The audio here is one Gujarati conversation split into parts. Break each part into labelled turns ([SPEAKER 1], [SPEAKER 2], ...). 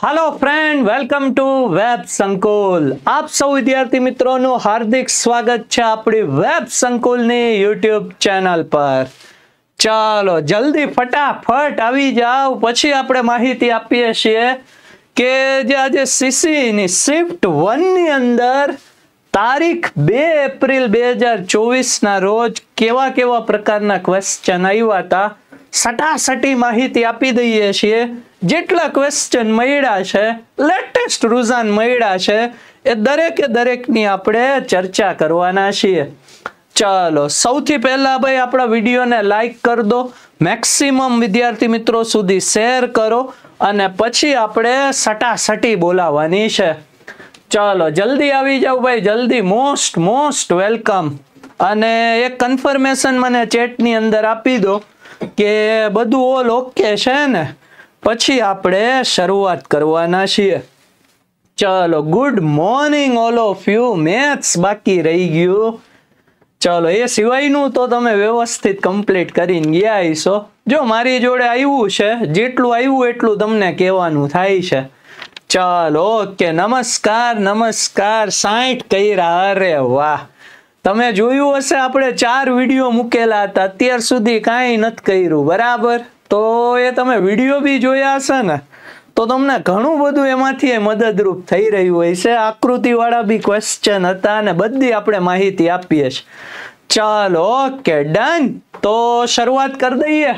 [SPEAKER 1] hello friend welcome to web Sankul આપ સૌ વિદ્યાર્થી મિત્રોનું હાર્દિક સ્વાગત છે આપણી વેબ સંકુલની યુટ્યુબ ચેનલ પર ચાલો જલ્દી ફટાફટ આવી જાઓ પછી આપણે માહિતી આપીએ છીએ કે જે આજે સીસીની શિફ્ટ વનની અંદર તારીખ બે એપ્રિલ બે હજાર ચોવીસના રોજ કેવા કેવા પ્રકારના ક્વેશ્ચન આવ્યા હતા સટાસટી માહિતી આપી દઈએ છીએ જેટલા ક્વેશ્ચન મળ્યા છે લેટેસ્ટ રુઝાન મળ્યા છે એ દરેકે દરેકની આપણે ચર્ચા કરવાના છીએ ચાલો સૌથી પહેલાં ભાઈ આપણા વિડીયોને લાઇક કરી દો મેક્સિમમ વિદ્યાર્થી મિત્રો સુધી શેર કરો અને પછી આપણે સટાસટી બોલાવવાની છે ચાલો જલ્દી આવી જાઓ ભાઈ જલ્દી મોસ્ટ મોસ્ટ વેલકમ અને એક કન્ફર્મેશન મને ચેટની અંદર આપી દો કે બધું ઓલ ઓકે છે ને પછી આપણે શરૂઆત કરવાના છીએ ચલો good morning all of you maths બાકી રહી ગયું ચલો એ સિવાયનું તો તમે વ્યવસ્થિત કમ્પ્લીટ કરીને ગયા હશો જો મારી જોડે આવ્યું છે જેટલું આવ્યું એટલું તમને કહેવાનું થાય છે ચાલો ઓકે નમસ્કાર નમસ્કાર સાઠ કર્યા અરે વાહ તમે જોયું હશે આપણે ચાર વિડીયો મૂકેલા હતા અત્યાર સુધી કાંઈ નથી કર્યું બરાબર તો એ તમે વિડીયો બી જોયા હશે ને તો તમને ઘણું બધું એમાંથી મદદરૂપ થઈ રહ્યું હોય છે આકૃતિવાળા બી ક્વેશ્ચન હતા અને બધી આપણે માહિતી આપીએ છીએ ચાલો ઓકે ડન તો શરૂઆત કરી દઈએ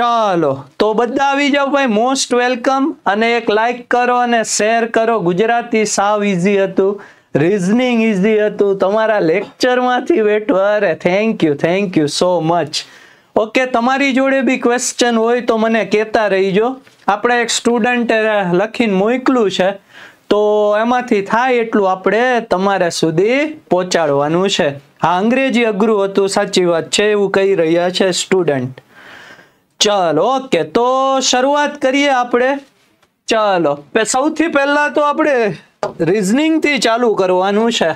[SPEAKER 1] ચાલો તો બધા આવી જાઓ ભાઈ મોસ્ટ વેલકમ અને એક લાઈક કરો અને શેર કરો ગુજરાતી સાવ ઇઝી હતું રિઝનિંગ ઇઝી હતું તમારા લેક્ચરમાંથી બેઠો અરે thank you thank you so much okay તમારી જોડે બી ક્વેશ્ચન હોય તો મને કહેતા રહીજો આપણે એક સ્ટુડન્ટે લખીને મોકલું છે તો એમાંથી થાય એટલું આપણે તમારા સુધી પહોંચાડવાનું છે હા અંગ્રેજી અઘરું હતું સાચી વાત છે એવું કહી રહ્યા છે સ્ટુડન્ટ ચાલો ઓકે તો શરૂઆત કરીએ આપણે ચાલો સૌથી પહેલાં તો આપણે રિઝનિંગથી ચાલુ કરવાનું છે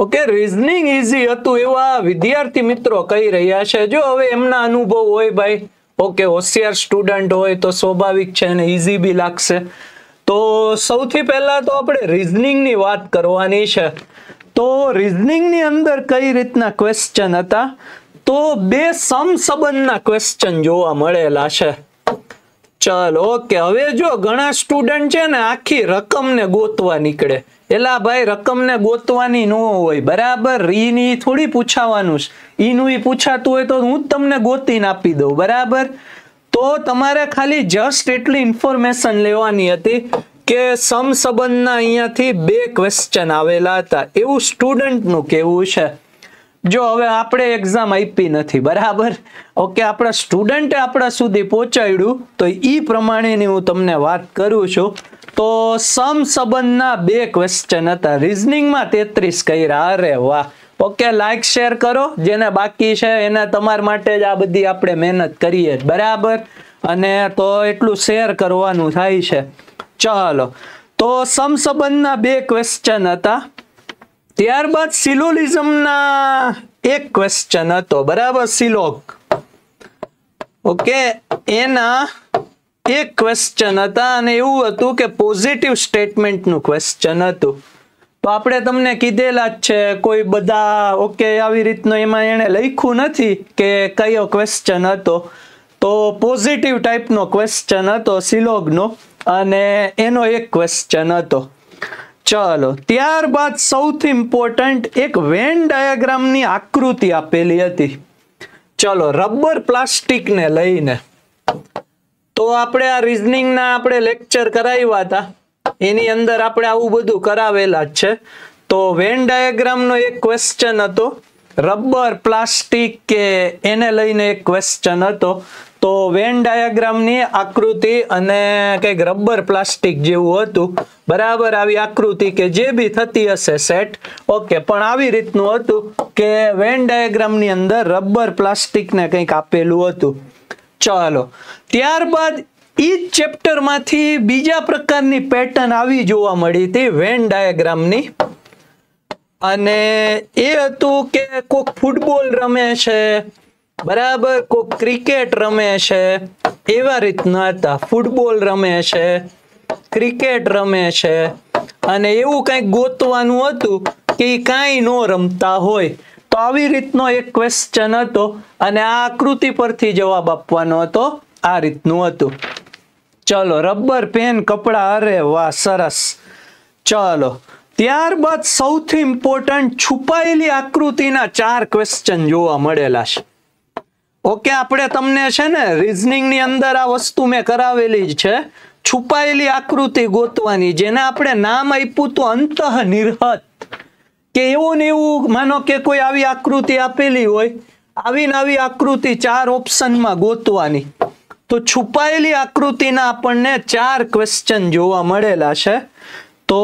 [SPEAKER 1] ઓકે રીઝનિંગ ઇઝી હતું એવા વિદ્યાર્થી મિત્રો કહી રહ્યા છે જો હવે એમના અનુભવ હોય ભાઈ ઓકે હોશિયાર સ્ટુડન્ટ હોય તો સ્વાભાવિક છે અને ઇઝી બી લાગશે તો સૌથી પહેલા તો આપણે રીઝનિંગની વાત કરવાની છે તો રીઝનિંગની અંદર કઈ રીતના ક્વેશ્ચન હતા તો બે સમસંબંધના ક્વેશ્ચન જોવા મળેલા છે ચાલો ઓકે હવે જો ઘણા સ્ટુડન્ટ છે ને આખી રકમને ગોતવા નીકળે એલા ભાઈ રકમને ગોતવાની ન હોય બરાબર ઈની થોડી પૂછાવાનું છે ઈનું ઈ પૂછાતું હોય તો હું તમને ગોતીને આપી દઉં બરાબર તો તમારે ખાલી જસ્ટ એટલી ઇન્ફોર્મેશન લેવાની હતી કે સમસંબંધના અહીંયાથી બે ક્વેશ્ચન આવેલા હતા એવું સ્ટુડન્ટનું કેવું છે જો હવે આપણે એક્ઝામ આપી નથી બરાબર ઓકે આપણા સ્ટુડન્ટે આપણા સુધી પહોંચાડ્યું તો એ પ્રમાણેની હું તમને વાત કરું છું તો સમ સંબંધના બે ક્વેશ્ચન હતા રિઝનિંગમાં તેત્રીસ કર્યા અરે વાહ ઓકે લાઇક શેર કરો જેને બાકી છે એને તમારા માટે જ આ બધી આપણે મહેનત કરીએ બરાબર અને તો એટલું શેર કરવાનું થાય છે ચાલો તો સમસંબંધના બે ક્વેશ્ચન હતા ત્યારબાદ સિલોલિઝમના એક ક્વેશ્ચન હતો બરાબર સિલોક ઓકે એના એક ક્વેશ્ચન હતા અને એવું હતું કે પોઝિટિવ સ્ટેટમેન્ટનું ક્વેશ્ચન હતું તો આપણે તમને કીધેલા જ છે કોઈ બધા ઓકે આવી રીતનું એમાં એણે લખ્યું નથી કે કયો ક્વેશ્ચન હતો તો પોઝિટિવ ટાઈપનો ક્વેશ્ચન હતો સિલોગનો અને એનો એક ક્વેશ્ચન હતો ચલો ત્યારબાદ સૌથી ઇમ્પોર્ટન્ટ એક વેન ડાયાગ્રામની આકૃતિ આપેલી હતી ચલો રબર પ્લાસ્ટિક ને લઈને તો આપણે આ ના આપણે લેક્ચર કરાવ્યા હતા એની અંદર આપણે આવું બધું કરાવેલા છે તો વેન નો એક ક્વેશ્ચન હતો રબર પ્લાસ્ટિક કે એને લઈને એક ક્વેશ્ચન હતો તો વેન ડાયાગ્રામની આકૃતિ અને કંઈક રબર પ્લાસ્ટિક જેવું હતું બરાબર આવી આકૃતિ કે જે બી થતી હશે સેટ ઓકે પણ આવી રીતનું હતું કે વેન ડાયાગ્રામની અંદર રબર પ્લાસ્ટિકને કંઈક આપેલું હતું ચાલો ત્યારબાદ એ જ ચેપ્ટરમાંથી બીજા પ્રકારની પેટર્ન આવી જોવા મળી હતી વેન ડાયાગ્રામની અને એ હતું કે કોઈક ફૂટબોલ રમે છે બરાબર કોક ક્રિકેટ રમે છે એવા રીતના હતા ફૂટબોલ રમે છે ક્રિકેટ રમે છે અને એવું કંઈક ગોતવાનું હતું કે એ કાંઈ ન રમતા હોય તો આવી રીતનો એક ક્વેશ્ચન હતો અને આ આકૃતિ પરથી જવાબ આપવાનો હતો આ રીતનું હતું ચલો રબર પેન કપડાં અરે વાહ સરસ ચલો ત્યારબાદ સૌથી ઇમ્પોર્ટન્ટ છુપાયેલી આકૃતિના ચાર ક્વેશ્ચન જોવા મળેલા છે ઓકે આપણે તમને છે ને રિઝનિંગની અંદર આ વસ્તુ મેં કરાવેલી જ છે છુપાયેલી આકૃતિ ગોતવાની જેને આપણે નામ આપ્યું તો અંત નિર્હત કે એવું ને એવું માનો કે કોઈ આવી આકૃતિ આપેલી હોય આવી નવી આકૃતિ ચાર ઓપ્શનમાં ગોતવાની તો છુપાયેલી આકૃતિના આપણને ચાર ક્વેશ્ચન જોવા મળેલા છે તો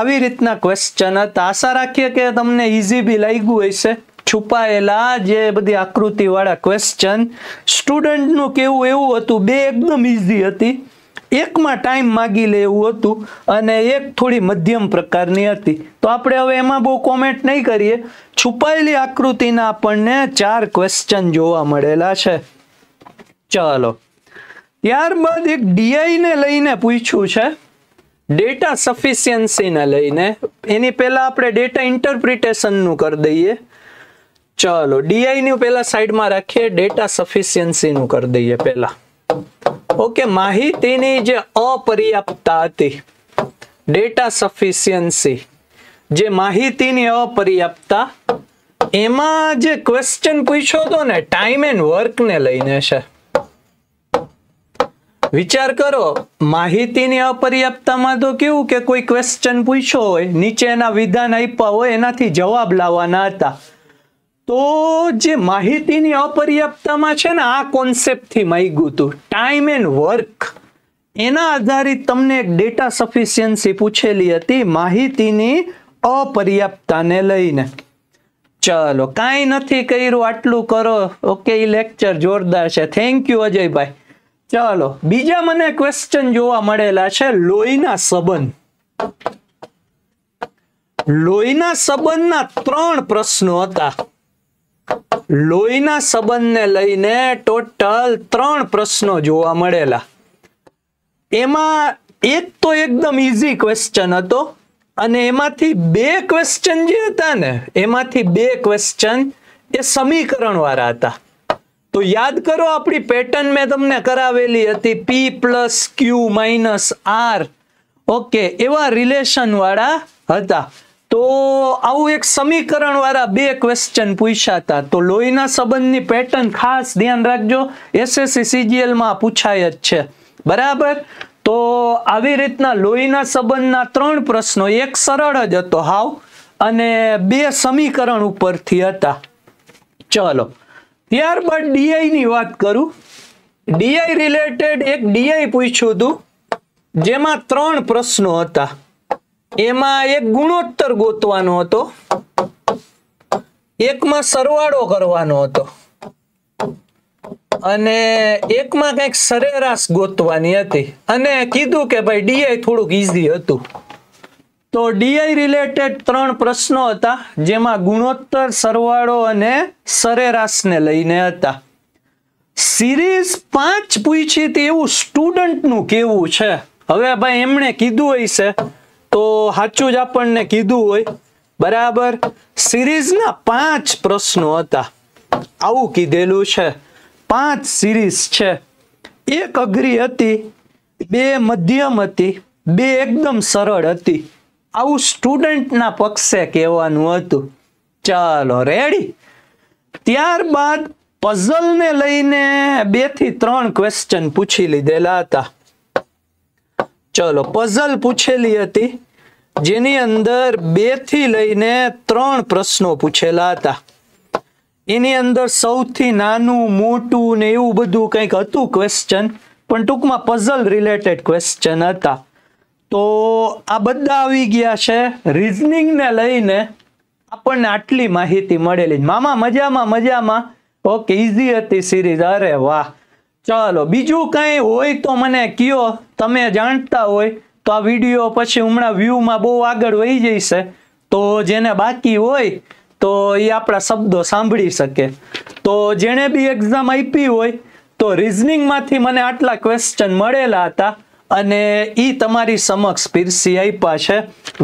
[SPEAKER 1] આવી રીતના ક્વેશ્ચન હતા આશા રાખીએ કે તમને ઇઝી બી લાગ્યું હશે છુપાયેલા જે બધી આકૃતિવાળા ક્વેશ્ચન સ્ટુડન્ટનું કેવું એવું હતું બે એકદમ ઇઝી હતી એકમાં ટાઈમ માગી લે એવું હતું અને એક થોડી મધ્યમ પ્રકારની હતી તો આપણે હવે એમાં બહુ કોમેન્ટ નહીં કરીએ છુપાયેલી આકૃતિના આપણને ચાર ક્વેશ્ચન જોવા મળેલા છે ચાલો ત્યારબાદ એક ડીઆઈને લઈને પૂછ્યું છે ડેટા સફિશિયન્સીને લઈને એની પહેલાં આપણે ડેટા ઇન્ટરપ્રિટેશનનું કરી દઈએ ચલો ડીઆઈ નું પેલા સાઈડમાં રાખીએ ડેટા સફિશિયન્સી નું કરી દઈએ પેલા ઓકે માહિતીની જે અપર્યાપ્તતા હતી ડેટા સફિશિયન્સી જે માહિતીની અપર્યાપ્તતા એમાં જે ક્વેશ્ચન પૂછ્યો હતો ને ટાઈમ એન્ડ વર્ક ને લઈને છે વિચાર કરો માહિતીની અપર્યાપ્તતામાં તો કેવું કે કોઈ ક્વેશ્ચન પૂછ્યો હોય નીચેના વિધાન આપ્યા હોય એનાથી જવાબ લાવવાના હતા તો જે માહિતીની અપર્યાપ્તામાં છે ને આ કોન્સેપ્ટથી માગ્યું હતું ટાઈમ એન્ડ વર્ક એના આધારિત તમને એક ડેટા સફિશિયન્સી પૂછેલી હતી માહિતીની અપર્યાપ્તાને લઈને ચલો કાંઈ નથી કર્યું આટલું કરો ઓકે એ લેક્ચર જોરદાર છે થેન્ક યુ અજયભાઈ ચલો બીજા મને ક્વેશ્ચન જોવા મળેલા છે લોહીના સંબંધ લોહીના સંબંધના ત્રણ પ્રશ્નો હતા લોહીના સંબંધને લઈને ટોટલ ત્રણ પ્રશ્નો જોવા મળેલા એમાં એક તો એકદમ ઇઝી ક્વેશ્ચન હતો અને એમાંથી બે ક્વેશ્ચન જે હતા ને એમાંથી બે ક્વેશ્ચન એ સમીકરણ વાળા હતા તો યાદ કરો આપણી પેટર્ન મેં તમને કરાવેલી હતી P plus Q minus R okay એવા રિલેશન વાળા હતા તો આવું એક સમીકરણ વાળા બે ક્વેશ્ચન પૂછાતા તો લોહીના સંબંધની પેટર્ન ખાસ ધ્યાન રાખજો એસએસસી સીજીએલમાં પૂછાય જ છે બરાબર તો આવી રીતના લોહીના સંબંધના ત્રણ પ્રશ્નો એક સરળ જ હતો હાવ અને બે સમીકરણ ઉપરથી હતા ચલો ત્યારબાદ ડીઆઈની વાત કરું ડીઆઈ રિલેટેડ એક ડીઆઈ પૂછ્યું હતું જેમાં ત્રણ પ્રશ્નો હતા એમાં એક ગુણોત્તર ગોતવાનો હતો એકમાં સરવાળો કરવાનો હતો અને એકમાં કઈક સરેરાશ ગોતવાની હતી અને કીધું કે ભાઈ ડીઆઈ થોડુંક ઇઝી હતું તો ડીઆઈ રિલેટેડ ત્રણ પ્રશ્નો હતા જેમાં ગુણોત્તર સરવાળો અને સરેરાશને લઈને હતા સિરીઝ પાંચ પૂછી હતી એવું સ્ટુડન્ટનું કેવું છે હવે ભાઈ એમણે કીધું હોય છે તો સાચું જ આપણને કીધું હોય બરાબર સિરીઝના પાંચ પ્રશ્નો હતા આવું કીધેલું છે પાંચ સિરીઝ છે એક અઘરી હતી બે મધ્યમ હતી બે એકદમ સરળ હતી આવું સ્ટુડન્ટના પક્ષે કહેવાનું હતું ચાલો રેડી ત્યારબાદ પઝલને લઈને બે થી ત્રણ ક્વેશ્ચન પૂછી લીધેલા હતા ચલો પઝલ પૂછેલી હતી જેની અંદર બે થી લઈને ત્રણ પ્રશ્નો પૂછેલા હતા એની અંદર સૌથી નાનું મોટું ને એવું બધું કંઈક હતું ક્વેશ્ચન પણ ટૂંકમાં પઝલ રિલેટેડ ક્વેશ્ચન હતા તો આ બધા આવી ગયા છે રિઝનિંગને લઈને આપણને આટલી માહિતી મળેલી મામા મજામાં મજામાં ઓકે ઇઝી હતી સિરીઝ અરે વાહ ચાલો બીજું કંઈ હોય તો મને કયો તમે જાણતા હોય તો આ વિડીયો પછી હમણાં વ્યૂમાં બહુ આગળ વહી જશે તો જેને બાકી હોય તો એ આપણા શબ્દો સાંભળી શકે તો જેણે બી એક્ઝામ આપી હોય તો રિઝનિંગમાંથી મને આટલા ક્વેશ્ચન મળેલા હતા અને એ તમારી સમક્ષ પીરસી આપ્યા છે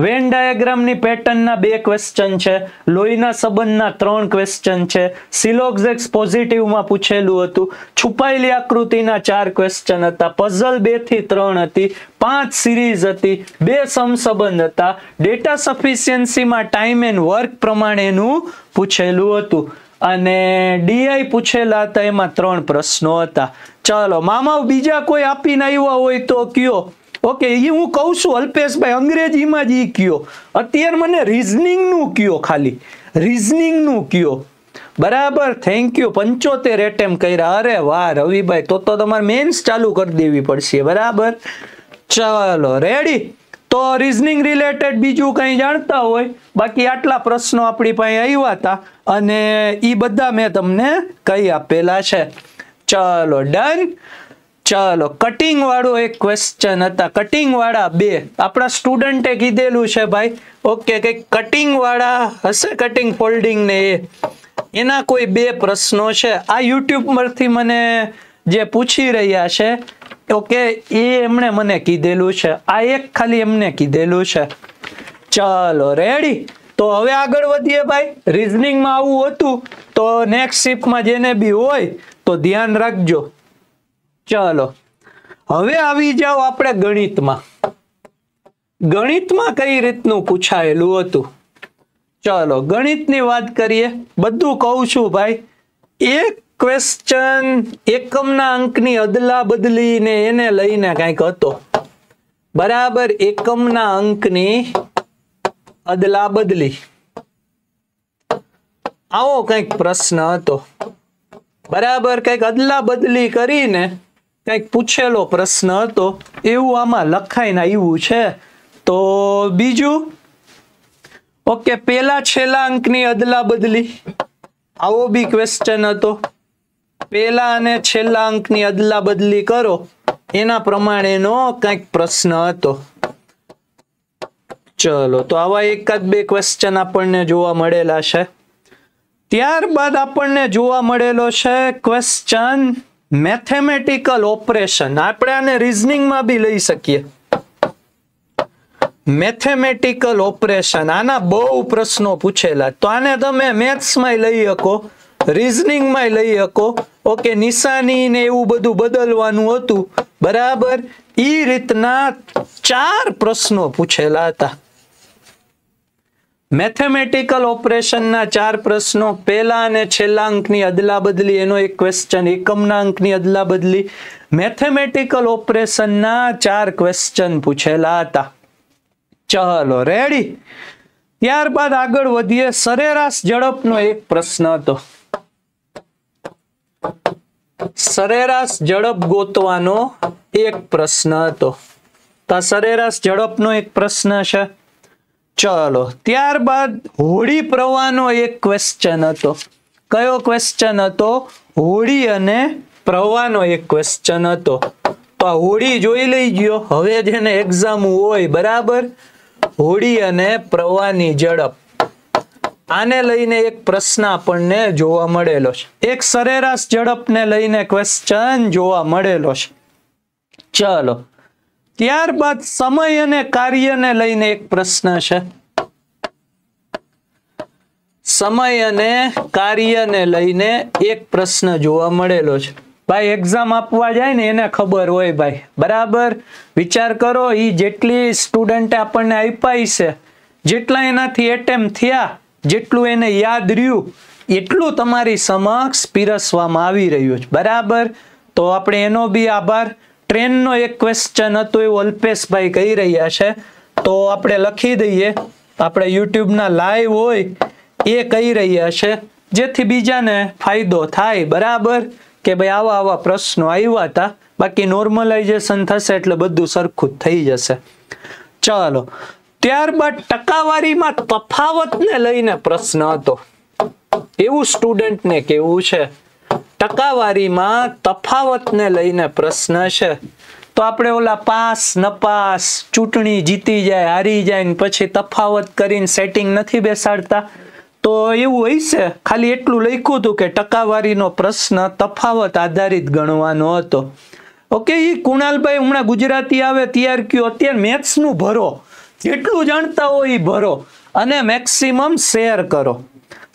[SPEAKER 1] વેન ડાયાગ્રામની પેટર્નના બે ક્વેશ્ચન છે લોહીના સંબંધના ત્રણ ક્વેશ્ચન છે સિલોક્ઝેક્સ પોઝિટિવમાં પૂછેલું હતું છુપાયેલી આકૃતિના ચાર ક્વેશ્ચન હતા પઝલ બેથી ત્રણ હતી પાંચ સિરીઝ હતી બે સમસંબંધ હતા ડેટા સફિશિયન્સીમાં ટાઈમ એન્ડ વર્ક પ્રમાણેનું પૂછેલું હતું અને ડીઆઈ પૂછેલા હતા એમાં ત્રણ પ્રશ્નો હતા ચાલો મામા બીજા કોઈ આપીને આવ્યા હોય તો કયો ઓકે એ હું કહું છું અલ્પેશભાઈ અંગ્રેજીમાં જ એ કયો અત્યારે મને રિઝનિંગનું કયો ખાલી રિઝનિંગનું કયો બરાબર થેન્ક યુ પંચોતેર એટેમ કર્યા અરે વાહ રવિભાઈ તો તો તમારે મેન્સ ચાલુ કરી દેવી પડશે બરાબર ચાલો રેડી તો રિઝનિંગ રિલેટેડ બીજું કંઈ જાણતા હોય બાકી આટલા પ્રશ્નો આપણી પાસે આવ્યા હતા અને એ બધા મેં તમને કહી આપેલા છે ચાલો ડન ચાલો કટિંગ વાળો એક ક્વેશ્ચન હતા કટિંગ વાળા બે આપણા સ્ટુડન્ટે કીધેલું છે ભાઈ ઓકે કંઈક કટિંગ વાળા હશે કટિંગ ફોલ્ડિંગ ને એ એના કોઈ બે પ્રશ્નો છે આ યુટ્યુબ પરથી મને જે પૂછી રહ્યા છે ઓકે એ એમણે મને કીધેલું છે આ એક ખાલી એમને કીધેલું છે ચાલો રેડી તો હવે આગળ વધીએ ભાઈ રિઝનિંગમાં આવું હતું તો નેક્સ્ટ શિફ્ટમાં જેને બી હોય તો ધ્યાન રાખજો ચલો હવે આવી જાઓ આપણે ગણિતમાં ગણિતમાં કઈ રીતનું પૂછાયેલું હતું ચાલો ગણિતની વાત કરીએ બધું કહું છું ભાઈ એક ક્વેશ્ચન એકમના અંકની અદલા બદલી ને એને લઈને કંઈક હતો બરાબર એકમના અંકની અદલા બદલી આવો કંઈક પ્રશ્ન હતો બરાબર કંઈક અદલા બદલી કરીને કંઈક પૂછેલો પ્રશ્ન હતો એવું આમાં લખાઈને આવ્યું છે તો બીજું ઓકે પેલા છેલ્લા અંકની અદલા બદલી આવો બી ક્વેશ્ચન હતો પહેલા અને છેલ્લા અંકની અદલા બદલી કરો એના પ્રમાણેનો કંઈક પ્રશ્ન હતો ચલો તો આવા એકાદ બે ક્વેશ્ચન આપણને જોવા મળેલા છે ત્યારબાદ આપણને જોવા મળેલો છે ક્વેશ્ચન મેથેમેટિકલ ઓપરેશન આપણે આને રિઝનિંગમાં બી લઈ શકીએ મેથેમેટિકલ ઓપરેશન આના બહુ પ્રશ્નો પૂછેલા તો આને તમે મેથ્સમાં લઈ શકો રિઝનિંગમાં લઈ શકો ઓકે નિશાની ને એવું બધું બદલવાનું હતું બરાબર ઈ રીતના ચાર પ્રશ્નો પૂછેલા હતા મેથેમેટિકલ ઓપરેશનના ચાર પ્રશ્નો પહેલા અને છેલ્લા અંકની અદલા બદલી એનો એક ક્વેશ્ચન એકમના અંકની અદલા બદલી મેથેમેટિકલ ઓપરેશનના ચાર ક્વેશ્ચન પૂછેલા હતા ચલો રેડી ત્યારબાદ આગળ વધીએ સરેરાશ ઝડપનો એક પ્રશ્ન હતો સરેરાશ ઝડપ ગોતવાનો એક પ્રશ્ન હતો તો સરેરાશ ઝડપનો એક પ્રશ્ન છે ચલો ત્યારબાદ હોળી પ્રવાહનો એક ક્વેશ્ચન હતો કયો ક્વેશ્ચન હતો હોળી અને પ્રવાહનો એક ક્વેશ્ચન હતો તો હોળી જોઈ લઈ ગયો હવે જેને એક્ઝામ હોય બરાબર હોળી અને પ્રવાહની ઝડપ આને લઈને એક પ્રશ્ન આપણને જોવા મળેલો છે એક સરેરાશ ઝડપને લઈને ક્વેશ્ચન જોવા મળેલો છે ચલો ત્યારબાદ સમય અને કાર્યને લઈને એક પ્રશ્ન છે સમય અને કાર્યને લઈને એક પ્રશ્ન જોવા મળેલો છે ભાઈ એક્ઝામ આપવા જાય ને એને ખબર હોય ભાઈ બરાબર વિચાર કરો એ જેટલી સ્ટુડન્ટે આપણને આપ્યા છે જેટલા એનાથી એટેમ્પ થયા જેટલું એને યાદ રહ્યું એટલું તમારી સમક્ષ પીરસવામાં આવી રહ્યું છે બરાબર તો આપણે એનો બી આભાર ટ્રેનનો એક ક્વેશ્ચન હતો એવું અલ્પેશભાઈ કહી રહ્યા છે તો આપણે લખી દઈએ આપણે યુટ્યુબના લાઈવ હોય એ કહી રહ્યા છે જેથી બીજાને ફાયદો થાય બરાબર કે ભાઈ આવા આવા પ્રશ્નો આવ્યા હતા બાકી નોર્મલાઇઝેશન થશે એટલે બધું સરખું થઈ જશે ચાલો ત્યારબાદ ટકાવારીમાં તફાવતને લઈને પ્રશ્ન હતો એવું સ્ટુડન્ટને કેવું છે ટકાવારીમાં તફાવતને લઈને પ્રશ્ન છે તો આપણે ઓલા પાસ નપાસ ચૂંટણી જીતી જાય હારી જાય ને પછી તફાવત કરીને સેટિંગ નથી બેસાડતા તો એવું હશે ખાલી એટલું લખ્યું હતું કે ટકાવારીનો પ્રશ્ન તફાવત આધારિત ગણવાનો હતો ઓકે એ કુણાલભાઈ હમણાં ગુજરાતી આવે તૈયાર કયો અત્યારે મેથ્સનું ભરો જેટલું જાણતા હોય એ ભરો અને મેક્સિમમ શેર કરો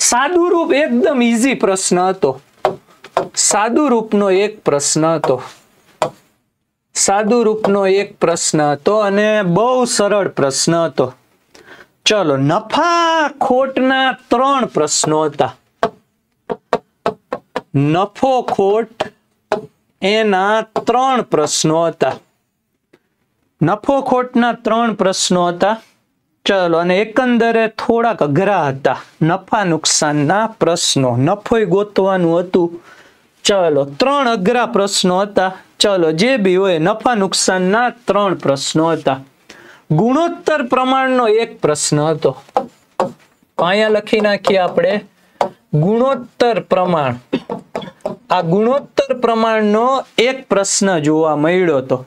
[SPEAKER 1] સાદુરૂપ એકદમ ઇઝી પ્રશ્ન હતો સાદુરૂપનો એક પ્રશ્ન હતો સાદુરૂપનો એક પ્રશ્ન હતો અને બહુ સરળ પ્રશ્ન હતો ચલો નફા ખોટના ત્રણ પ્રશ્નો હતા નફો ખોટ એના ત્રણ પ્રશ્નો હતા નફો ખોટના ત્રણ પ્રશ્નો હતા ચલો અને એકંદરે થોડાક અઘરા હતા નફા નુકસાનના પ્રશ્નો નફોય ગોતવાનું હતું ચલો ત્રણ અઘરા પ્રશ્નો હતા ચલો જે બી હોય નફા નુકસાનના ત્રણ પ્રશ્નો હતા ગુણોત્તર પ્રમાણનો એક પ્રશ્ન હતો અહીંયા લખી નાખીએ આપણે ગુણોત્તર પ્રમાણ આ ગુણોત્તર પ્રમાણનો એક પ્રશ્ન જોવા મળ્યો હતો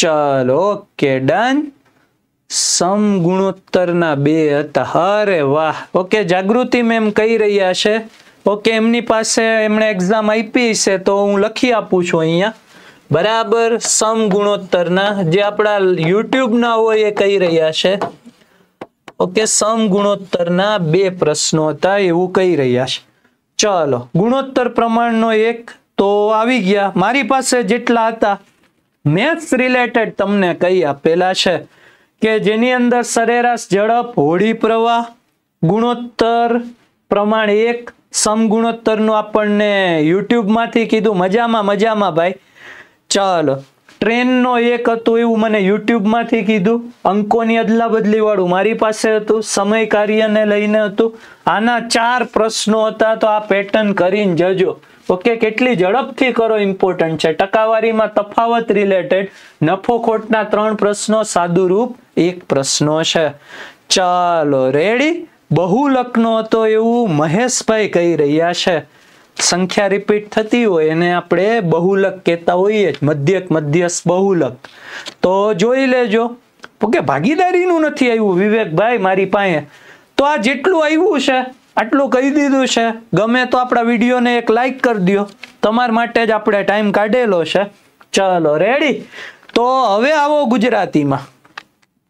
[SPEAKER 1] ચાલો ઓકે ડન સમગુણોત્તરના બે હતા અરે વાહ ઓકે જાગૃતિ મેમ કહી રહ્યા છે ઓકે એમની પાસે એમણે એક્ઝામ આપી છે તો હું લખી આપું છું અહીંયા બરાબર સમગુણોત્તરના જે આપણા યુટ્યુબના હોય એ કહી રહ્યા છે ઓકે સમગુણોત્તરના બે પ્રશ્નો હતા એવું કહી રહ્યા છે ચલો ગુણોત્તર પ્રમાણનો એક તો આવી ગયા મારી પાસે જેટલા હતા મેથ્સ રિલેટેડ તમને કહી આપેલા છે કે જેની અંદર સરેરાશ ઝડપ હોળી પ્રવાહ ગુણોત્તર પ્રમાણ એક સમગુણોત્તરનું આપણને યુટ્યુબમાંથી કીધું મજામાં મજામાં ભાઈ ચાલો ટ્રેનનો એક હતું એવું મને યુટ્યુબમાંથી કીધું અંકોની અદલા બદલીવાળું મારી પાસે હતું સમય કાર્યને લઈને હતું આના ચાર પ્રશ્નો હતા તો આ પેટર્ન કરીને જજો ઓકે કેટલી ઝડપથી કરો ઇમ્પોર્ટન્ટ છે ટકાવારીમાં તફાવત રિલેટેડ નફો ખોટના ત્રણ પ્રશ્નો સાદુરૂપ એક પ્રશ્નો છે ચાલો રેડી બહુ લખનો હતો એવું મહેશભાઈ કહી રહ્યા છે સંખ્યા રિપીટ થતી હોય એને આપણે બહુલક કહેતા હોઈએ જ મધ્યક મધ્યસ્થ બહુલક તો જોઈ લેજો ઓકે ભાગીદારીનું નથી આવ્યું વિવેકભાઈ મારી પાસે તો આ જેટલું આવ્યું છે આટલું કહી દીધું છે ગમે તો આપણા વિડીયોને એક લાઈક કરી દો તમારા માટે જ આપણે ટાઈમ કાઢેલો છે ચલો રેડી તો હવે આવો ગુજરાતીમાં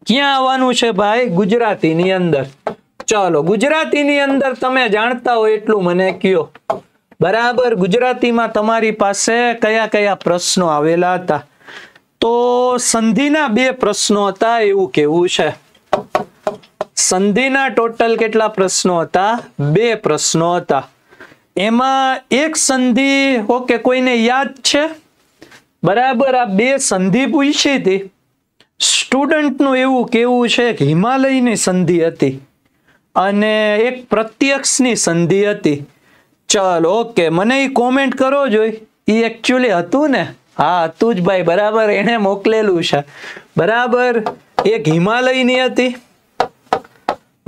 [SPEAKER 1] ક્યાં આવવાનું છે ભાઈ ગુજરાતીની અંદર ચલો ગુજરાતીની અંદર તમે જાણતા હો એટલું મને કયો બરાબર ગુજરાતીમાં તમારી પાસે કયા કયા પ્રશ્નો આવેલા હતા તો સંધિના બે પ્રશ્નો હતા એવું કેવું છે સંધિના ટોટલ કેટલા પ્રશ્નો હતા બે પ્રશ્નો હતા એમાં એક સંધિ ઓકે કોઈને યાદ છે બરાબર આ બે સંધિ પૂછી હતી સ્ટુડન્ટનું એવું કેવું છે કે હિમાલયની સંધિ હતી અને એક પ્રત્યક્ષની સંધિ હતી ચાલો ઓકે મને એ કોમેન્ટ કરો જોઈ એ એકચ્યુઅલી હતું ને હા હતું જ ભાઈ બરાબર એણે મોકલેલું છે બરાબર એક હિમાલયની હતી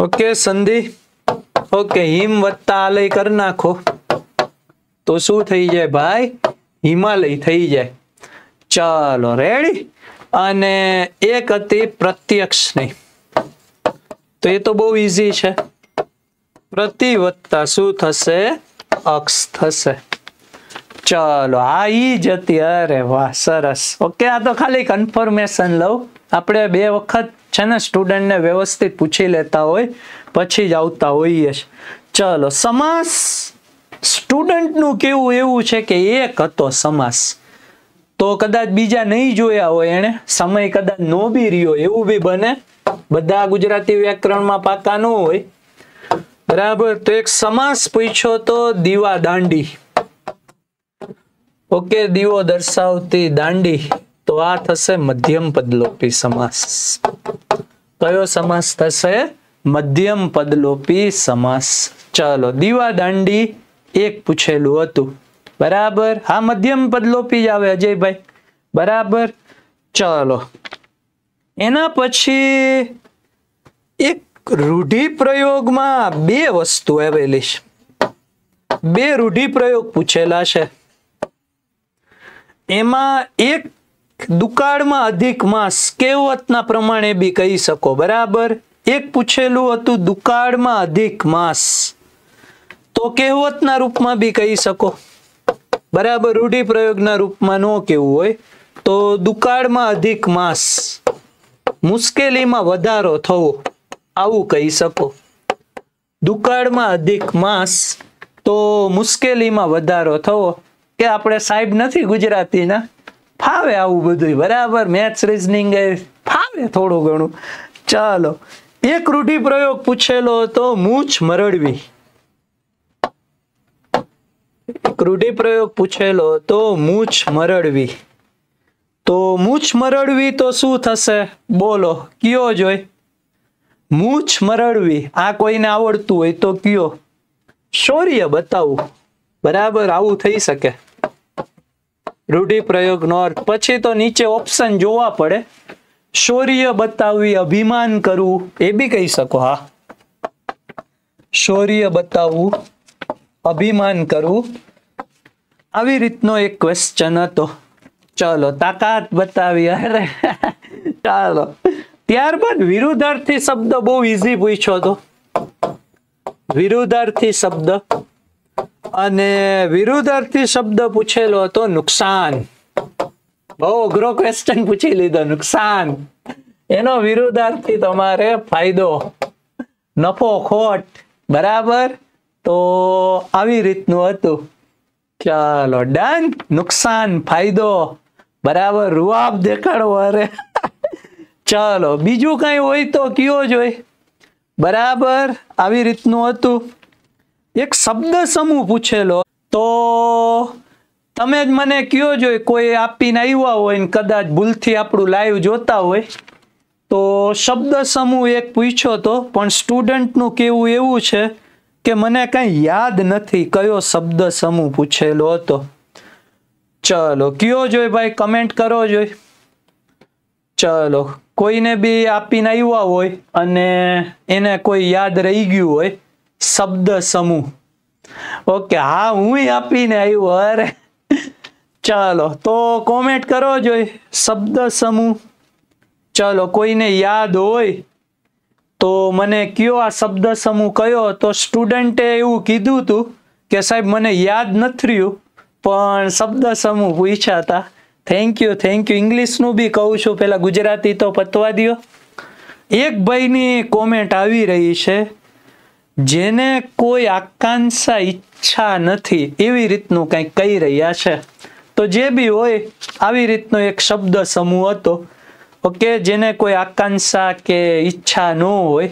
[SPEAKER 1] ઓકે સંધિ ઓકે હિમ વત્તા આલય કરી નાખો તો શું થઈ જાય ભાઈ હિમાલય થઈ જાય ચાલો રેડી અને એક હતી પ્રત્યક્ષની તો એ તો બહુ ઇઝી છે પ્રતિ વત્તા શું થશે અક્ષ થશે ચલો આ ઈ જ હતી અરે વાહ સરસ ઓકે આ તો ખાલી કન્ફર્મેશન લઉં આપણે બે વખત છે ને સ્ટુડન્ટને વ્યવસ્થિત પૂછી લેતા હોય પછી જ આવતા હોઈએ ચલો સમાસ સ્ટુડન્ટનું કેવું એવું છે કે એક હતો સમાસ તો કદાચ બીજા નહીં જોયા હોય એને સમય કદાચ નો બી રહ્યો એવું બી બને બધા ગુજરાતી વ્યાકરણમાં પાકા ન હોય બરાબર તો એક સમાસ પૂછ્યો તો દીવા દાંડી ઓકે દીવો દર્શાવતી દાંડી તો આ થશે મધ્યમ પદલોપી સમાસ કયો સમાસ થશે મધ્યમ પદલોપી સમાસ ચલો દીવા દાંડી એક પૂછેલું હતું બરાબર હા મધ્યમ પદલોપી જ આવે અજયભાઈ બરાબર ચલો એના પછી એક રૂઢિપ્રયોગમાં બે વસ્તુ આવેલી છે બે રૂઢિપ્રયોગ પૂછેલા છે એમાં એક દુકાળમાં અધિક માસ કેવતના પ્રમાણે બી કહી શકો બરાબર એક પૂછેલું હતું દુકાળમાં અધિક માસ તો કહેવતના રૂપમાં બી કહી શકો બરાબર રૂઢિપ્રયોગના રૂપમાં ન કેવું હોય તો દુકાળમાં અધિક માસ મુશ્કેલીમાં વધારો થવો આવું કહી શકો દુકાળમાં અધિક માસ તો મુશ્કેલીમાં વધારો થવો કે આપણે સાહેબ નથી ગુજરાતીના ફાવે આવું બધું બરાબર મેથ્સ રીઝનિંગ એ ફાવે થોડું ઘણું ચાલો એક રૂઢિ પ્રયોગ પૂછેલો હતો મૂછ મરડવી એક રૂઢિ પ્રયોગ પૂછેલો તો મૂછ મરડવી તો મૂછ મરડવી તો શું થશે બોલો કયો જોઈ મૂછ મરડવી આ કોઈને આવડતું હોય તો કયો શૌર્ય બતાવવું બરાબર આવું થઈ શકે રૂઢિપ્રયોગનો અર્થ પછી તો નીચે ઓપ્શન જોવા પડે શૌર્ય બતાવવી અભિમાન કરવું એ બી કહી શકો હા શૌર્ય બતાવવું અભિમાન કરવું આવી રીતનો એક ક્વેશ્ચન હતો ચલો તાકાત બતાવી અરે ચાલો ત્યારબાદ વિરુદ્ધાર્થી શબ્દ બહુ ઈઝી પૂછ્યો હતો વિરુદ્ધાર્થી શબ્દ અને વિરુદ્ધાર્થી શબ્દ પૂછેલો હતો નુકસાન બહુ અઘરો ક્વેશ્ચન પૂછી લીધો નુકસાન એનો વિરુદ્ધાર્થી તમારે ફાયદો નફો ખોટ બરાબર તો આવી રીતનું હતું ચાલો ડન નુકસાન ફાયદો બરાબર રૂઆબ દેખાડો અરે ચાલો બીજું કંઈ હોય તો કયો જોઈ બરાબર આવી રીતનું હતું એક શબ્દ સમૂહ પૂછેલો તો તમે જ મને કયો જોઈ કોઈ આપીને આવ્યા હોય ને કદાચ ભૂલથી આપણું લાઈવ જોતા હોય તો શબ્દ સમૂહ એક પૂછ્યો તો પણ સ્ટુડન્ટનું કેવું એવું છે કે મને કંઈ યાદ નથી કયો શબ્દ સમૂહ પૂછેલો હતો ચલો કયો જોઈ ભાઈ કમેન્ટ કરો જોઈ ચલો કોઈને બી આપીને આવ્યા હોય અને એને કોઈ યાદ રહી ગયું હોય શબ્દ સમૂહ ઓકે હા હું આપીને આવ્યો અરે ચાલો તો કોમેન્ટ કરો જોઈ શબ્દ સમૂહ ચાલો કોઈને યાદ હોય તો મને કયો આ શબ્દ સમૂહ કયો તો સ્ટુડન્ટે એવું કીધું હતું કે સાહેબ મને યાદ નથી રહ્યું પણ શબ્દ સમૂહ પૂછ્યા હતા થેન્ક યુ થેન્ક યુ ઇંગ્લિશનું બી કહું છું પહેલાં ગુજરાતી તો પતવા દો એક ભાઈની કોમેન્ટ આવી રહી છે જેને કોઈ આકાંક્ષા ઈચ્છા નથી એવી રીતનું કંઈક કહી રહ્યા છે તો જે બી હોય આવી રીતનો એક શબ્દ સમૂહ હતો ઓકે જેને કોઈ આકાંક્ષા કે ઈચ્છા ન હોય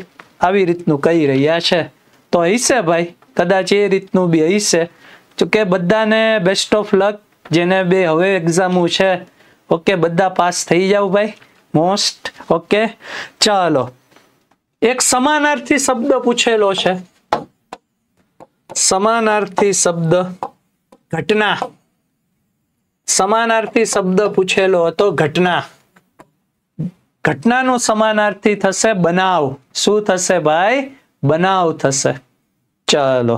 [SPEAKER 1] આવી રીતનું કહી રહ્યા છે તો હશે ભાઈ કદાચ એ રીતનું બી હશે જોકે બધાને બેસ્ટ ઓફ લક જેને બે હવે એક્ઝામો છે ઓકે બધા પાસ થઈ જાવ ભાઈ મોસ્ટ ઓકે ચાલો એક સમાનાર્થી શબ્દ પૂછેલો છે સમાનાર્થી શબ્દ ઘટના સમાનાર્થી શબ્દ પૂછેલો હતો ઘટના ઘટનાનો સમાનાર્થી થશે બનાવ શું થશે ભાઈ બનાવ થશે ચાલો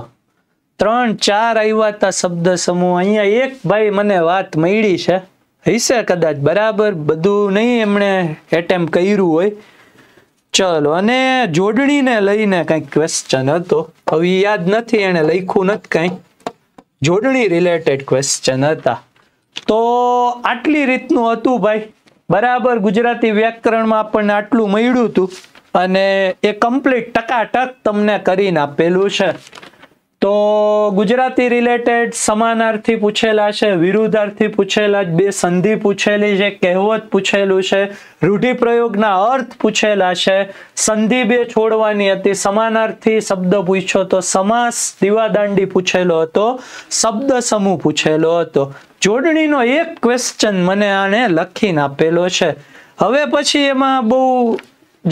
[SPEAKER 1] ત્રણ ચાર આવ્યા હતા શબ્દ સમૂહ અહીંયા એક ભાઈ મને વાત મળી છે હશે કદાચ બરાબર બધું નહીં એમણે એટેમ્પ કર્યું હોય ચલો અને જોડણીને લઈને કંઈક ક્વેશ્ચન હતો હવે યાદ નથી એને લખ્યું નથી કંઈ જોડણી રિલેટેડ ક્વેશ્ચન હતા તો આટલી રીતનું હતું ભાઈ બરાબર ગુજરાતી વ્યાકરણમાં આપણને આટલું મળ્યું હતું અને એ કમ્પ્લીટ ટકાટક તમને કરીને આપેલું છે તો ગુજરાતી રિલેટેડ સમાનાર્થી પૂછેલા છે વિરુદ્ધાર્થી પૂછેલા બે સંધિ પૂછેલી છે કહેવત પૂછેલું છે રૂઢિપ્રયોગના અર્થ પૂછેલા છે સંધિ બે છોડવાની હતી સમાનાર્થી શબ્દ પૂછ્યો તો સમાસ દીવાદાંડી પૂછેલો હતો શબ્દ સમૂહ પૂછેલો હતો જોડણીનો એક ક્વેશ્ચન મને આને લખીને આપેલો છે હવે પછી એમાં બહુ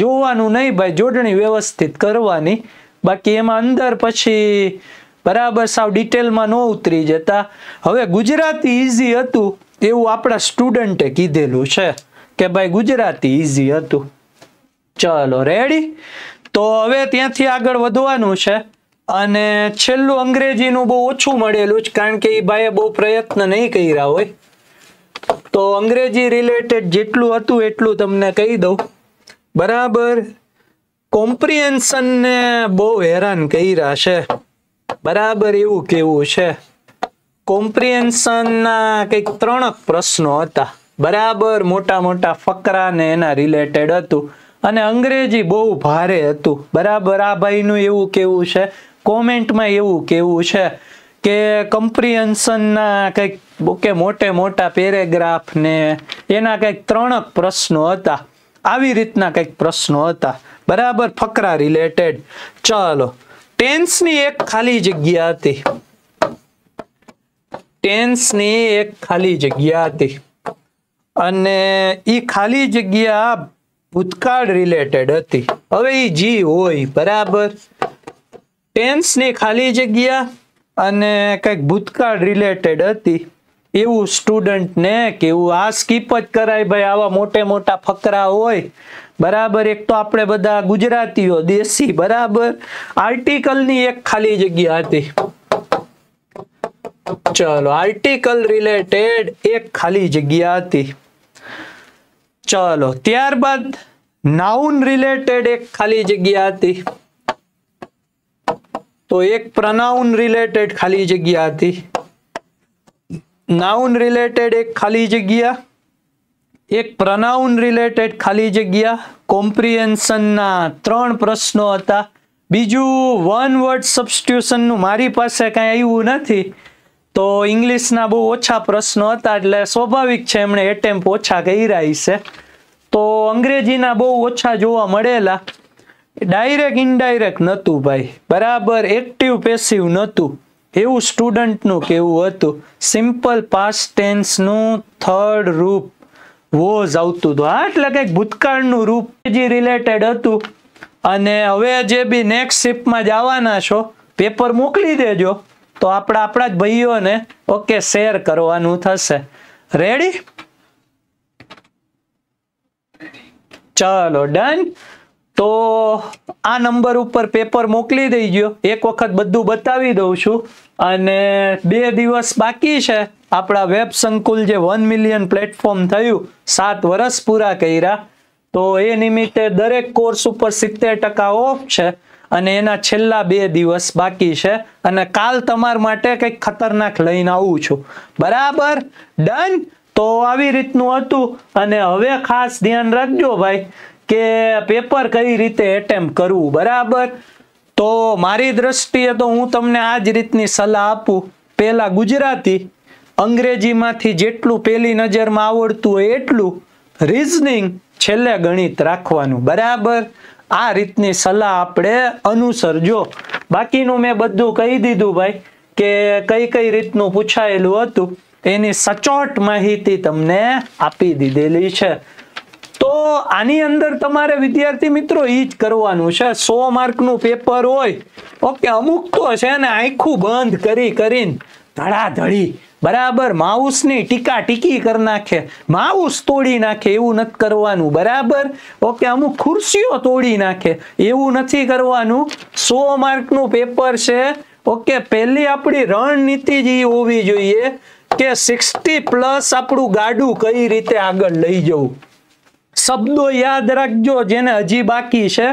[SPEAKER 1] જોવાનું નહીં ભાઈ જોડણી વ્યવસ્થિત કરવાની બાકી એમાં અંદર પછી બરાબર સાવ ડિટેલમાં ન ઉતરી જતા હવે ગુજરાતી ઇઝી હતું એવું આપણા સ્ટુડન્ટે કીધેલું છે કે ભાઈ ગુજરાતી ઇઝી હતું ચલો રેડી તો હવે ત્યાંથી આગળ વધવાનું છે અને છેલ્લું અંગ્રેજીનું બહુ ઓછું મળેલું જ કારણ કે એ ભાઈએ બહુ પ્રયત્ન નહીં કર્યા હોય તો અંગ્રેજી રિલેટેડ જેટલું હતું એટલું તમને કહી દઉં બરાબર કોમ્પ્રિહેન્શનને બહુ હેરાન કર્યા છે બરાબર એવું કેવું છે કોમ્પ્રિહેન્શનના કંઈક ત્રણ પ્રશ્નો હતા બરાબર મોટા મોટા ફકરા ને એના રિલેટેડ હતું અને અંગ્રેજી બહુ ભારે હતું બરાબર આ ભાઈનું એવું કેવું છે કોમેન્ટમાં એવું કેવું છે કે કમ્પ્રિહેન્શનના કંઈક કે મોટે મોટા પેરેગ્રાફ ને એના કંઈક ત્રણ પ્રશ્નો હતા આવી રીતના કંઈક પ્રશ્નો હતા બરાબર ફકરા રિલેટેડ ચાલો ટેન્સની એક ખાલી જગ્યા હતી ટેન્સની એક ખાલી જગ્યા હતી અને એ ખાલી જગ્યા ભૂતકાળ રિલેટેડ હતી હવે એ જી હોય બરાબર ટેન્સની ખાલી જગ્યા અને કંઈક ભૂતકાળ રિલેટેડ હતી એવું સ્ટુડન્ટને કેવું આ સ્કીપ જ કરાય ભાઈ આવા મોટે મોટા ફકરા હોય બરાબર એક તો આપણે બધા ગુજરાતીઓ દેશી બરાબર આર્ટિકલની એક ખાલી જગ્યા હતી ચલો આર્ટિકલ રિલેટેડ એક ખાલી જગ્યા હતી ચલો ત્યારબાદ નાઉન રિલેટેડ એક ખાલી જગ્યા હતી તો એક પ્રનાઉન રિલેટેડ ખાલી જગ્યા હતી નાઉન રિલેટેડ એક ખાલી જગ્યા એક પ્રનાઉન રિલેટેડ ખાલી જગ્યા કોમ્પ્રિહેન્શનના ત્રણ પ્રશ્નો હતા બીજું વન વર્ડ સબસ્ટ્યુશનનું મારી પાસે કાંઈ આવ્યું નથી તો ઇંગ્લિશના બહુ ઓછા પ્રશ્નો હતા એટલે સ્વાભાવિક છે એમણે એટેમ્પ ઓછા કર્યા છે તો અંગ્રેજીના બહુ ઓછા જોવા મળેલા ડાયરેક્ટ ઇનડાયરેક્ટ નહોતું ભાઈ બરાબર એક્ટિવ પેસિવ નહોતું એવું સ્ટુડન્ટનું કહેવું હતું સિમ્પલ પાસ્ટ ટેન્સનું થર્ડ રૂપ વોઝ આવતું હતું એટલે કંઈક ભૂતકાળનું રૂપ જે રિલેટેડ હતું અને હવે જે બી નેક્સ્ટ શિફ્ટમાં જવાના છો પેપર મોકલી દેજો તો આપણા આપણા જ ભાઈઓને ઓકે શેર કરવાનું થશે રેડી ચલો ડન તો આ નંબર ઉપર પેપર મોકલી દઈ ગયો એક વખત બધું બતાવી દઉં છું અને બે દિવસ બાકી છે આપણા વેબ સંકુલ જે વન મિલિયન પ્લેટફોર્મ થયું સાત વર્ષ પૂરા કર્યા તો એ નિમિત્તે દરેક કોર્સ ઉપર સિત્તેર ટકા ઓફ છે અને એના છેલ્લા બે દિવસ બાકી છે અને કાલ તમારા માટે કંઈક ખતરનાક લઈને આવું છું બરાબર ડન તો આવી રીતનું હતું અને હવે ખાસ ધ્યાન રાખજો ભાઈ કે પેપર કઈ રીતે એટેમ્પ કરવું બરાબર તો મારી દ્રષ્ટિએ તો હું તમને આ જ રીતની સલાહ આપું પહેલાં ગુજરાતી અંગ્રેજીમાંથી જેટલું પહેલી નજરમાં આવડતું હોય એટલું રિઝનિંગ છેલ્લે ગણિત રાખવાનું બરાબર આ રીતની સલાહ આપણે અનુસરજો બાકીનું મેં બધું કહી દીધું ભાઈ કે કઈ કઈ રીતનું પૂછાયેલું હતું એની સચોટ માહિતી તમને આપી દીધેલી છે તો આની અંદર તમારે વિદ્યાર્થી મિત્રો એ જ કરવાનું છે સો માર્કનું પેપર હોય ઓકે અમુક તો છે ને આખું બંધ કરી કરીને ધડાધડી બરાબર માઉસની ટીકા ટીકી કરી નાખે માઉસ તોડી નાખે એવું નથી કરવાનું બરાબર ઓકે અમુક ખુરશીઓ તોડી નાખે એવું નથી કરવાનું સો માર્કનું પેપર છે ઓકે પહેલી આપણી રણનીતિ જ હોવી જોઈએ કે સિક્સટી પ્લસ આપણું ગાડું કઈ રીતે આગળ લઈ જવું શબ્દો યાદ રાખજો જેને હજી બાકી છે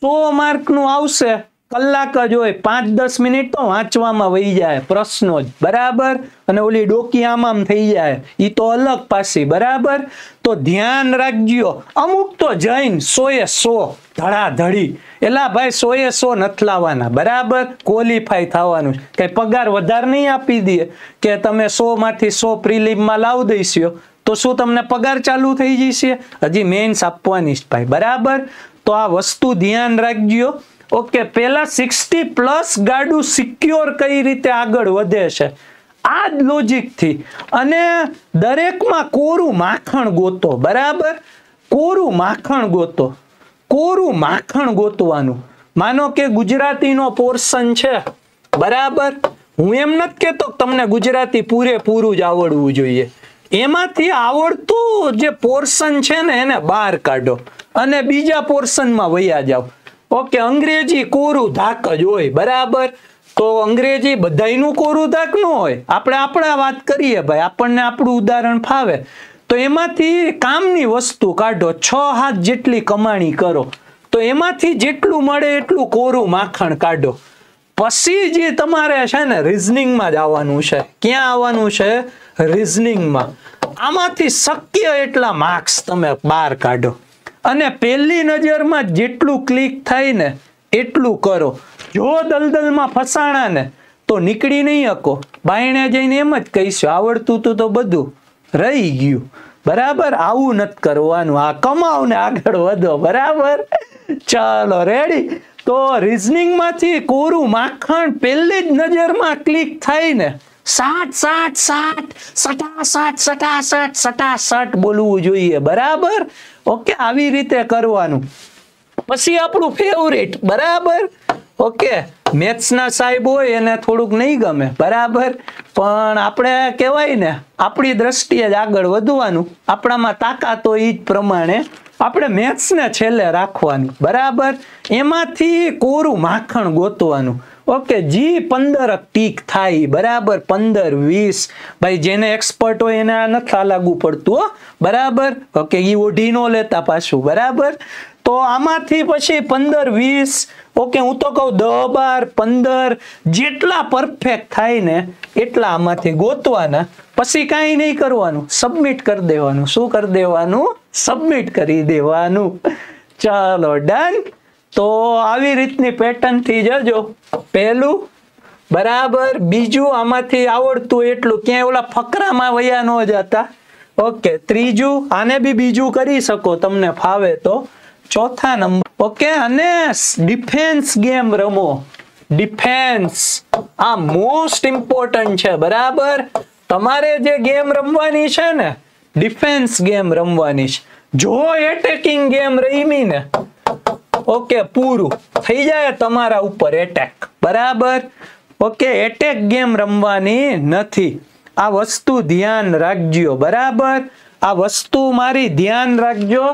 [SPEAKER 1] સો માર્કનું આવશે કલાક જ હોય પાંચ દસ મિનિટ તો વાંચવામાં વહી જાય પ્રશ્નો જ બરાબર અને ઓલી ડોકી આમ આમ થઈ જાય એ તો અલગ પાસી બરાબર તો ધ્યાન રાખજો અમુક તો જૈન સોએ સો ધડાધડી એલા ભાઈ સોએ સો નથી લાવવાના બરાબર ક્વોલિફાય થવાનું કઈ પગાર વધારે નહીં આપી દે કે તમે સો માંથી સો પ્રિલિમમાં લાવી દઈશો તો શું તમને પગાર ચાલુ થઈ જશે હજી મેન્સ આપવાની ભાઈ બરાબર તો આ વસ્તુ ધ્યાન રાખજો ઓકે પહેલા સિક્સટી પ્લસ ગાડું સિક્યોર કઈ રીતે આગળ વધે છે આ જ લોજિકથી અને દરેકમાં કોરું માખણ ગોતો બરાબર કોરું માખણ ગોતો કોરું માખણ ગોતવાનું માનો કે ગુજરાતીનો પોર્શન છે બરાબર હું એમ નથી કહેતો તમને ગુજરાતી પૂરેપૂરું જ આવડવું જોઈએ એમાંથી આવડતું જે પોર્શન છે ને એને બહાર કાઢો અને બીજા પોર્શનમાં વયા જાઓ ઓકે અંગ્રેજી કોરું ધાક જ હોય બરાબર તો અંગ્રેજી બધાનું કોરું ધાક ન હોય આપણે આપણા વાત કરીએ ભાઈ આપણને આપણું ઉદાહરણ ફાવે તો એમાંથી કામની વસ્તુ કાઢો છ હાથ જેટલી કમાણી કરો તો એમાંથી જેટલું મળે એટલું કોરું માખણ કાઢો પછી જે તમારે છે ને રિઝનિંગમાં જ આવવાનું છે ક્યાં આવવાનું છે રિઝનિંગમાં આમાંથી શક્ય એટલા માર્ક્સ તમે બહાર કાઢો અને પહેલી નજરમાં જેટલું ક્લિક થાય ને એટલું કરો જો દલદલમાં ફસાણા ને તો નીકળી નહીં શકો બાયણે જઈને એમ જ કહીશું આવડતું હતું તો બધું રહી ગયું બરાબર આવું નથી કરવાનું આ કમાવ ને આગળ વધો બરાબર ચાલો રેડી તો રિઝનિંગમાંથી કોરું માખણ પહેલી જ નજરમાં ક્લિક થાય ને સાઠ સાઠ સાઠ સટાસઠ સટાસઠ સટાસઠ બોલવું જોઈએ બરાબર ઓકે આવી રીતે કરવાનું પછી આપણું ફેવરેટ બરાબર ઓકે મેથ્સના સાહેબ હોય એને થોડુંક નહીં ગમે બરાબર પણ આપણે કહેવાય ને આપણી દ્રષ્ટિએ જ આગળ વધવાનું આપણામાં તાકાત હોય એ જ પ્રમાણે આપણે મેથ્સને છેલ્લે રાખવાનું બરાબર એમાંથી કોરું માખણ ગોતવાનું ઓકે જી પંદર ટીક થાય બરાબર પંદર વીસ ભાઈ જેને એક્સપર્ટ હોય એને આ નથી લાગુ પડતું બરાબર ઓકે એ ઓઢી ન લેતા પાછું બરાબર તો આમાંથી પછી પંદર વીસ ઓકે હું તો કહું દહ બાર પંદર જેટલા પરફેક્ટ થાય ને એટલા આમાંથી ગોતવાના પછી કાંઈ નહીં કરવાનું સબમિટ કરી દેવાનું શું કરી દેવાનું સબમિટ કરી દેવાનું ચાલો ડન તો આવી રીતની પેટર્નથી જજો પહેલું બરાબર બીજું આમાંથી આવડતું એટલું ક્યાંય ઓલા ફકરામાં વયા ન જતા ઓકે ત્રીજું આને બી બીજું કરી શકો તમને ફાવે તો ચોથા નંબર ઓકે અને ડિફેન્સ ગેમ રમો ડિફેન્સ આ મોસ્ટ ઇમ્પોર્ટન્ટ છે બરાબર તમારે જે ગેમ રમવાની છે ને ડિફેન્સ ગેમ રમવાની છે જો એટેકિંગ ગેમ રમી ને ઓકે પૂરું થઈ જાય તમારા ઉપર એટેક બરાબર ઓકે એટેક ગેમ રમવાની નથી આ વસ્તુ ધ્યાન રાખજો બરાબર આ વસ્તુ મારી ધ્યાન રાખજો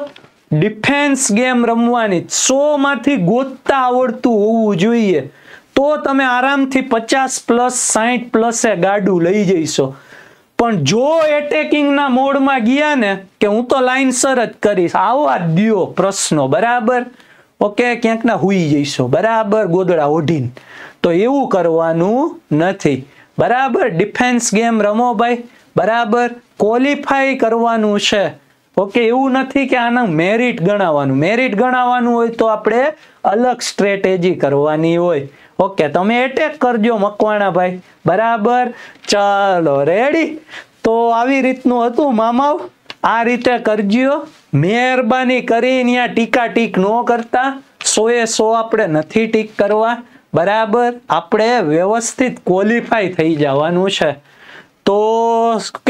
[SPEAKER 1] ડિફેન્સ ગેમ રમવાની સો માંથી ગોતતા આવડતું હોવું જોઈએ તો તમે આરામથી પચાસ પ્લસ સાહીઠ પ્લસે ગાડું લઈ જઈશો પણ જો એટેકિંગના મોડમાં ગયા ને કે હું તો લાઈનસર જ કરીશ આવા દો પ્રશ્નો બરાબર ઓકે ક્યાંક ના હુઈ જઈશું બરાબર ગોદડા ઓઢીને તો એવું કરવાનું નથી બરાબર ડિફેન્સ ગેમ રમો ભાઈ બરાબર ક્વોલિફાય કરવાનું છે ઓકે એવું નથી કે આના મેરિટ ગણાવવાનું મેરિટ ગણાવવાનું હોય તો આપણે અલગ સ્ટ્રેટેજી કરવાની હોય ઓકે તમે એટેક કરજો મકવાણા ભાઈ બરાબર ચાલો રેડી તો આવી રીતનું હતું મામાવ આ રીતે કરજો મહેરબાની કરી ત્યાં ટીકા ટીક ન કરતા સો એ સો આપણે નથી ટીક કરવા બરાબર આપણે વ્યવસ્થિત ક્વોલિફાય થઈ જવાનું છે તો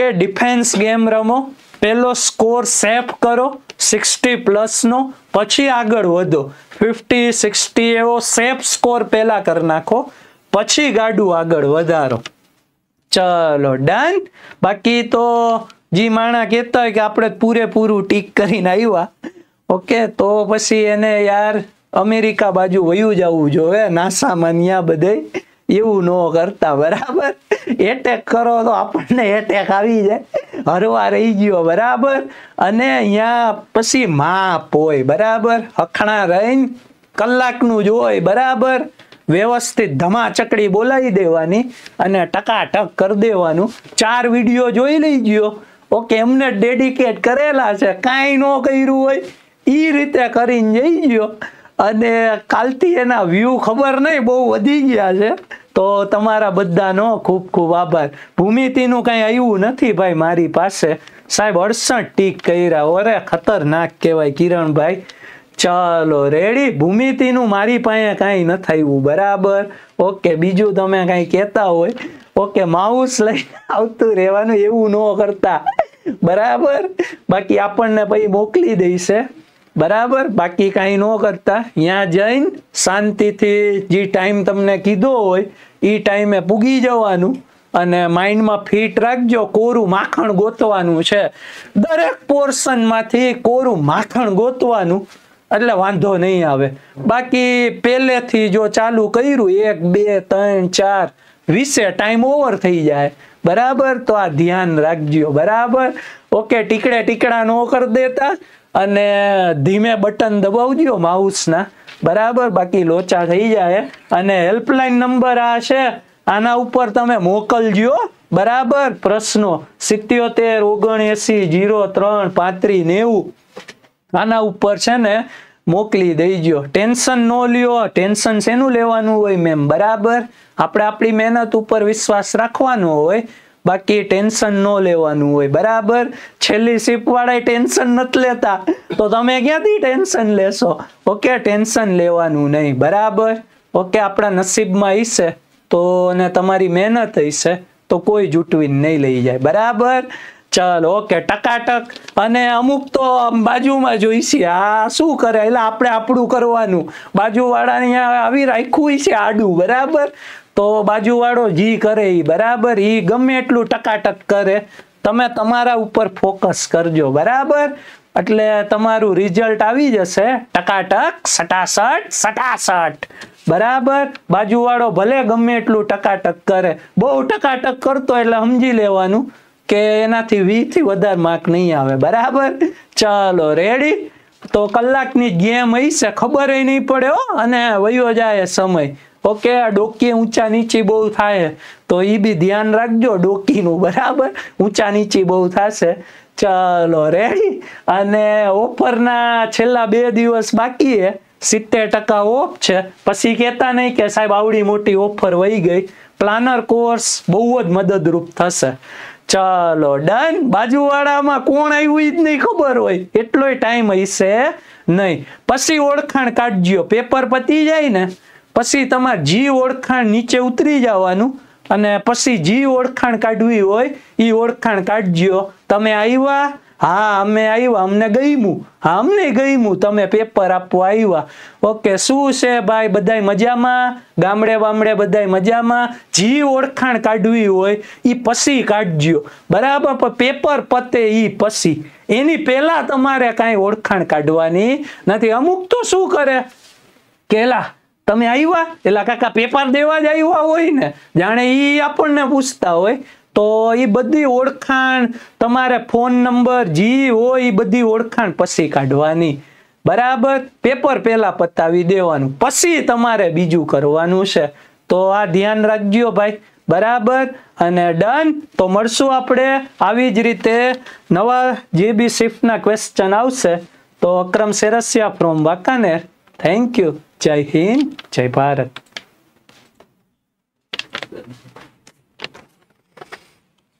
[SPEAKER 1] કે ડિફેન્સ ગેમ રમો પહેલો સ્કોર સેફ કરો સિક્સટી પ્લસનો પછી આગળ વધો ફિફ્ટી સિક્સટી એવો સેફ સ્કોર પહેલાં કરી નાખો પછી ગાડું આગળ વધારો ચલો ડન બાકી તો જે માણા કહેતા હોય કે આપણે પૂરેપૂરું ટીક કરીને આવ્યા ઓકે તો પછી એને યાર અમેરિકા બાજુ વયું જવું જોવે નાસામાં ત્યાં બધે એવું ન કરતા બરાબર એટેક કરો તો આપણને એટેક આવી જાય હરવા રહી ગયો બરાબર અને અહીંયા પછી માપ હોય બરાબર હખણા રહીને કલાકનું જ હોય બરાબર વ્યવસ્થિત ધમાચકડી બોલાવી દેવાની અને ટકાટક કરી દેવાનું ચાર વિડીયો જોઈ લઈ ગયો ઓકે એમને ડેડિકેટ કરેલા છે કાંઈ ન કર્યું હોય એ રીતે કરીને જઈ ગયો અને કાલથી એના વ્યૂ ખબર નહીં બહુ વધી ગયા છે તો તમારા બધાનો ખૂબ ખૂબ આભાર ભૂમિતિનું કાંઈ આવ્યું નથી ભાઈ મારી પાસે સાહેબ અડસઠ ટીક કર્યા ઓરે ખતરનાક કહેવાય કિરણભાઈ ચાલો રેડી ભૂમિતિનું મારી પાસે કાંઈ ન થયું બરાબર ઓકે બીજું તમે કાંઈ કહેતા હોય ઓકે માઉસ લઈને આવતું રહેવાનું એવું ન કરતા બરાબર બાકી આપણને ભાઈ મોકલી દઈશે બરાબર બાકી કાંઈ ન કરતા ત્યાં જઈને શાંતિથી જે ટાઈમ તમને કીધો હોય એ ટાઈમે પૂગી જવાનું અને માઇન્ડમાં ફિટ રાખજો કોરું માખણ ગોતવાનું છે દરેક પોર્શનમાંથી કોરું માખણ ગોતવાનું એટલે વાંધો નહીં આવે બાકી પહેલેથી જો ચાલુ કર્યું એક બે ત્રણ ચાર વીસે ટાઈમ ઓવર થઈ જાય બરાબર તો આ ધ્યાન રાખજો બરાબર ઓકે ટીકડે ટીકડા ન કરી દેતા અને ધીમે બટન દબાવજો માઉસના બરાબર બાકી લોચા થઈ જાય અને હેલ્પલાઇન નંબર આ છે આના ઉપર તમે મોકલજો બરાબર પ્રશ્નો સિત્યોતેર ઓગણએસી જીરો ત્રણ પાંત્રી નેવું આના ઉપર છે ને મોકલી દઈજો ટેન્શન ન લ્યો ટેન્શન શેનું લેવાનું હોય મેમ બરાબર આપણે આપણી મહેનત ઉપર વિશ્વાસ રાખવાનો હોય બાકી ટેન્શન ન લેવાનું હોય બરાબર છેલ્લી શીપવાળા ટેન્શન નથી લેતા તો તમે ક્યાંથી ટેન્શન લેશો ઓકે ટેન્શન લેવાનું નહીં બરાબર ઓકે આપણા નસીબમાં હશે તો ને તમારી મહેનત હશે તો કોઈ જૂટવીને નહીં લઈ જાય બરાબર ચલ ઓકે ટકાટક અને અમુક તો બાજુમાં જોઈશે આ શું કરે એટલે આપણે આપણું કરવાનું બાજુવાળાને આવી રાખ્યું છે આડું બરાબર તો બાજુવાળો જી કરે એ બરાબર એ ગમે એટલું ટકાટક કરે તમે તમારા ઉપર ફોકસ કરજો બરાબર એટલે તમારું રિઝલ્ટ આવી જશે ટકાટક સટાસટ સટાસટ બરાબર બાજુવાળો ભલે ગમે એટલું ટકાટક કરે બહુ ટકાટક કરતો એટલે સમજી લેવાનું કે એનાથી વી થી વધારે માર્ક નહીં આવે બરાબર ચાલો રેડી તો કલાકની ગેમ હશે છે ખબર નહીં પડે અને વયો જાય સમય ઓકે ડોકી ઊંચા નીચી બહુ થાય તો એ બી ધ્યાન રાખજો ડોકીનું બરાબર ઊંચા નીચી બહુ થશે ચાલો રેડી અને ઓફરના છેલ્લા બે દિવસ બાકી હે સિત્તેર ટકા ઓફ છે પછી કહેતા નહીં કે સાહેબ આવડી મોટી ઓફર વહી ગઈ પ્લાનર કોર્સ બહુ જ મદદરૂપ થશે ચાલો ડન બાજુવાળામાં કોણ આવ્યું જ નહીં ખબર હોય એટલોય ટાઈમ હશે નહીં પછી ઓળખાણ કાઢજો પેપર પતી જાય ને પછી તમારે જી ઓળખાણ નીચે ઉતરી જવાનું અને પછી જી ઓળખાણ કાઢવી હોય એ ઓળખાણ કાઢજો તમે આવ્યા હા અમે આવ્યા અમને ગયમું હા અમને ગયમું તમે પેપર આપવા આવ્યા ઓકે શું છે ભાઈ બધાય મજામાં ગામડે વામડે બધાય મજામાં જી ઓળખાણ કાઢવી હોય એ પછી કાઢજો બરાબર પણ પેપર પતે એ પછી એની પહેલાં તમારે કાંઈ ઓળખાણ કાઢવાની નથી અમુક તો શું કરે કેલા તમે આવ્યા એટલે કાકા પેપર દેવા જ આવ્યા હોય ને જાણે એ આપણને પૂછતા હોય તો એ બધી ઓળખાણ તમારે ફોન નંબર જી હોય એ બધી ઓળખાણ પછી કાઢવાની બરાબર પેપર પહેલાં પતાવી દેવાનું પછી તમારે બીજું કરવાનું છે તો આ ધ્યાન રાખજો ભાઈ બરાબર અને ડન તો મળશું આપણે આવી જ રીતે નવા જે બી શિફ્ટના ક્વેશ્ચન આવશે તો Akram Sersiya from Wankaner thank you જય હિન્દ જય ભારત